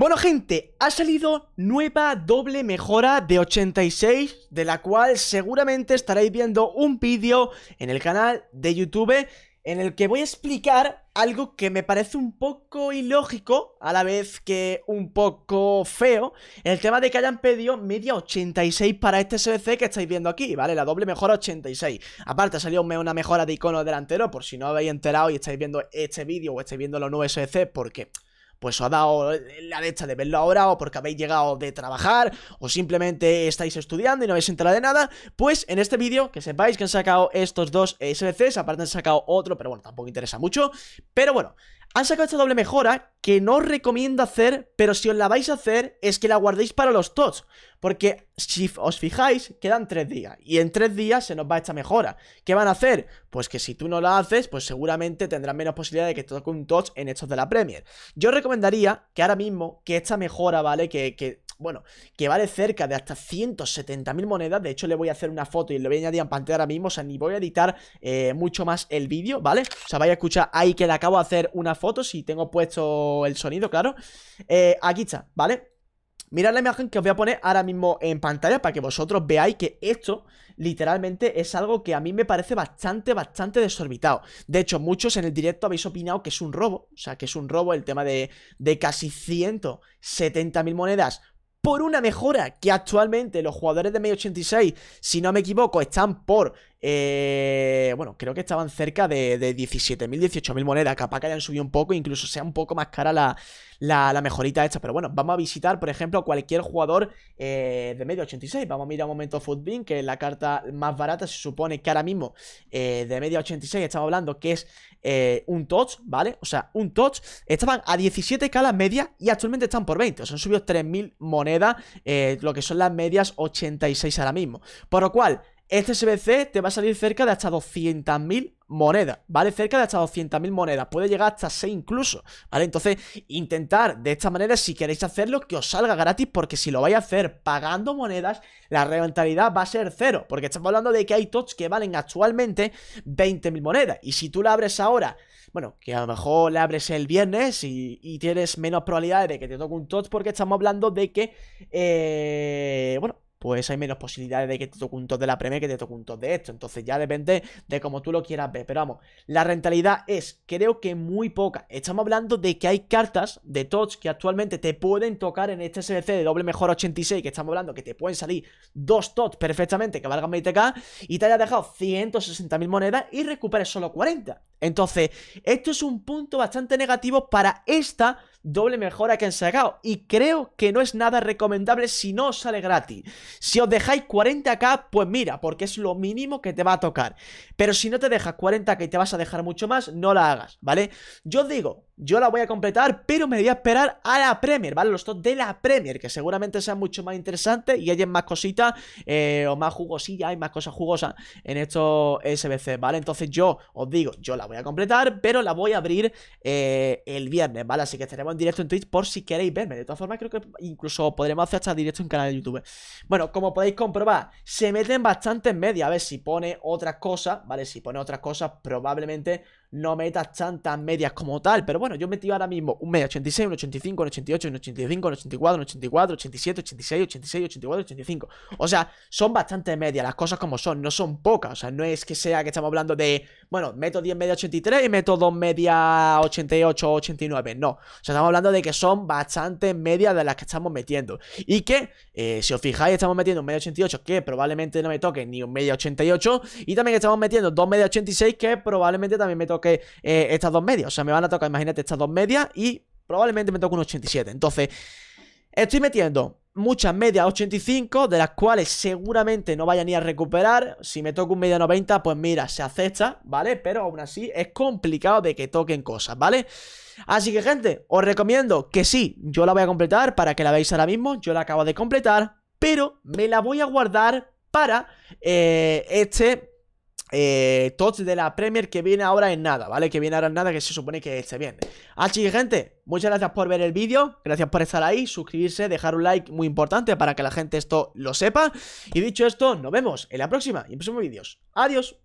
Bueno gente, ha salido nueva doble mejora de 86 de la cual seguramente estaréis viendo un vídeo en el canal de YouTube en el que voy a explicar algo que me parece un poco ilógico, a la vez que un poco feo, el tema de que hayan pedido media 86 para este SBC que estáis viendo aquí, ¿vale? La doble mejora 86. Aparte ha salido una mejora de icono delantero, por si no habéis enterado y estáis viendo este vídeo o estáis viendo los nuevos SBC, porque pues os ha dado la derecha de verlo ahora o porque habéis llegado de trabajar o simplemente estáis estudiando y no habéis enterado de nada, pues en este vídeo que sepáis que han sacado estos dos SBCs, aparte han sacado otro, pero bueno, tampoco interesa mucho, pero bueno, han sacado esta doble mejora que no os recomiendo hacer, pero si os la vais a hacer es que la guardéis para los TOTS. Porque si os fijáis, quedan tres días. Y en tres días se nos va esta mejora. ¿Qué van a hacer? Pues que si tú no la haces, pues seguramente tendrás menos posibilidad de que te toque un TOTS en estos de la Premier. Yo recomendaría que ahora mismo, que esta mejora, ¿vale? Que, que bueno, que vale cerca de hasta 170.000 monedas. De hecho, le voy a hacer una foto y le voy a añadir en pantalla ahora mismo. O sea, ni voy a editar eh, mucho más el vídeo, ¿vale? O sea, vais a escuchar ahí que le acabo de hacer una foto, si tengo puesto el sonido, claro. Eh, aquí está, ¿vale? Mirad la imagen que os voy a poner ahora mismo en pantalla para que vosotros veáis que esto literalmente es algo que a mí me parece bastante, bastante desorbitado. De hecho, muchos en el directo habéis opinado que es un robo, o sea, que es un robo el tema de, de casi 170.000 monedas por una mejora que actualmente los jugadores de medio 86, si no me equivoco, están por... Eh, bueno, creo que estaban cerca de, 17.000, 18.000 monedas. Capaz que hayan subido un poco, incluso sea un poco más cara la, la, mejorita esta. Pero bueno, vamos a visitar, por ejemplo, a cualquier jugador eh, de medio 86. Vamos a mirar un momento Footbin, que es la carta más barata, se supone que ahora mismo eh, de medio 86 estamos hablando que es eh, un touch, ¿vale? O sea, un touch. Estaban a 17 k las medias y actualmente están por 20. O sea, han subido 3.000 monedas, eh, lo que son las medias 86 ahora mismo. Por lo cual, este SBC te va a salir cerca de hasta 200.000 Moneda, ¿vale? Cerca de hasta 200.000 monedas, puede llegar hasta 6 incluso, ¿vale? Entonces, intentar de esta manera, si queréis hacerlo, que os salga gratis, porque si lo vais a hacer pagando monedas, la rentabilidad va a ser cero, porque estamos hablando de que hay tots que valen actualmente 20.000 monedas, y si tú la abres ahora, bueno, que a lo mejor la abres el viernes y, tienes menos probabilidades de que te toque un TOTS porque estamos hablando de que, eh, bueno, pues hay menos posibilidades de que te toque un top de la Premier que te toque un top de esto. Entonces ya depende de cómo tú lo quieras ver. Pero vamos, la rentabilidad es, creo que muy poca. Estamos hablando de que hay cartas de tots que actualmente te pueden tocar en este SBC de doble mejor 86, que estamos hablando que te pueden salir dos tots perfectamente que valgan 20k y te haya dejado 160.000 monedas y recuperes solo 40. Entonces, esto es un punto bastante negativo para esta doble mejora que han sacado. Y creo que no es nada recomendable si no sale gratis. Si os dejáis 40k, pues mira, porque es lo mínimo que te va a tocar. Pero si no te dejas 40k y te vas a dejar mucho más, no la hagas, ¿vale? Yo digo, yo la voy a completar, pero me voy a esperar a la Premier, ¿vale? Los dos de la Premier, que seguramente sean mucho más interesantes y hay más cositas eh, o más jugosillas y más cosas jugosas en estos SBC, ¿vale? Entonces yo os digo, yo la voy a completar, pero la voy a abrir eh, el viernes, ¿vale? Así que estaremos en directo en Twitch por si queréis verme. De todas formas, creo que incluso podremos hacer hasta directo en canal de YouTube. Bueno, como podéis comprobar, se meten en media A ver si pone otras cosas, ¿vale? Si pone otras cosas, probablemente no metas tantas medias como tal. Pero bueno, yo metido ahora mismo un medio 86, un 85, un 88, un 85, un 84, un 84, 87, 86, 86, 84, 85. O sea, son bastante medias, las cosas como son, no son pocas. O sea, no es que sea que estamos hablando de, bueno, meto 10 media 83 y meto 2 media 88, 89. No, o sea, estamos hablando de que son bastante medias de las que estamos metiendo. Y que, si os fijáis, estamos metiendo un media 88 que probablemente no me toque ni un medio 88. Y también estamos metiendo dos media 86 que probablemente también me toque que eh, estas dos medias. O sea, me van a tocar, imagínate, estas dos medias y probablemente me toque un 87. Entonces, estoy metiendo muchas medias 85, de las cuales seguramente no vaya ni a recuperar. Si me toca un media 90, pues mira, se acepta, ¿vale? Pero aún así es complicado de que toquen cosas, ¿vale? Así que, gente, os recomiendo que sí, yo la voy a completar para que la veáis ahora mismo. Yo la acabo de completar, pero me la voy a guardar para eh, este eh, tots de la Premier que viene ahora en nada, ¿vale? Que viene ahora en nada, que se supone que esté bien Así que, gente, muchas gracias por ver el vídeo, gracias por estar ahí, suscribirse, dejar un like, muy importante para que la gente esto lo sepa. Y dicho esto, nos vemos en la próxima y en próximos vídeos. Adiós.